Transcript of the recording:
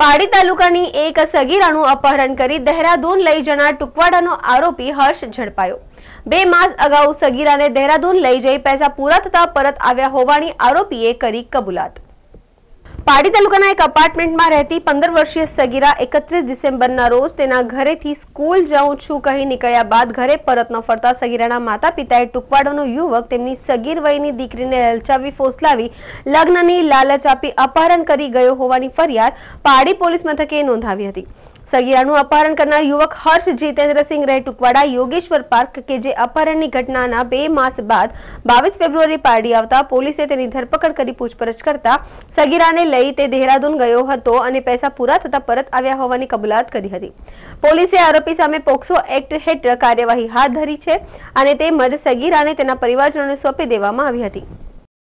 પાડી તાલુકાની એક સગીરાનું અપહરણ કરી દહેરાદૂન લઈ જનાર ટુકવાડાનો આરોપી હર્ષ ઝડપાયો બે માસ અગાઉ સગીરાને દહેરાદૂન લઈ જઈ પૈસા પૂરા થતા પરત આવ્યા હોવાની આરોપીએ કરી કબૂલાત પાડી તાલુકાના એક અપાર્ટમેન્ટમાં રહેતી પંદર વર્ષીય સગીરા એકત્રીસ ડિસેમ્બરના રોજ તેના ઘરેથી સ્કૂલ જાઉં છું કહી નીકળ્યા બાદ ઘરે પરત ન ફરતા સગીરાના માતા પિતાએ ટુકવાડોનો યુવક તેમની સગીર વયની દીકરીને લલચાવી ફોસલાવી લગ્નની લાલચ આપી અપહરણ કરી ગયો હોવાની ફરિયાદ પાડી પોલીસ મથકે નોંધાવી હતી સગીરાનું અપહરણ કરનાર યુવક હર્ષ જીતેન્દ્રસિંહ રહે ટુકવાડા યોગેશ્વર પાર્ક કે જે અપહરણની ઘટનાના બે માસ બાદ બાવીસ ફેબ્રુઆરી પાડી આવતા પોલીસે તેની ધરપકડ કરી પૂછપરછ કરતા સગીરાને લઈ તે દેહરાદૂન ગયો હતો અને પૈસા પૂરા થતા પરત આવ્યા હોવાની કબૂલાત કરી હતી પોલીસે આરોપી સામે પોક્સો એક્ટ હેઠળ કાર્યવાહી હાથ ધરી છે અને તેમજ સગીરાને તેના પરિવારજનોને સોંપી દેવામાં આવી હતી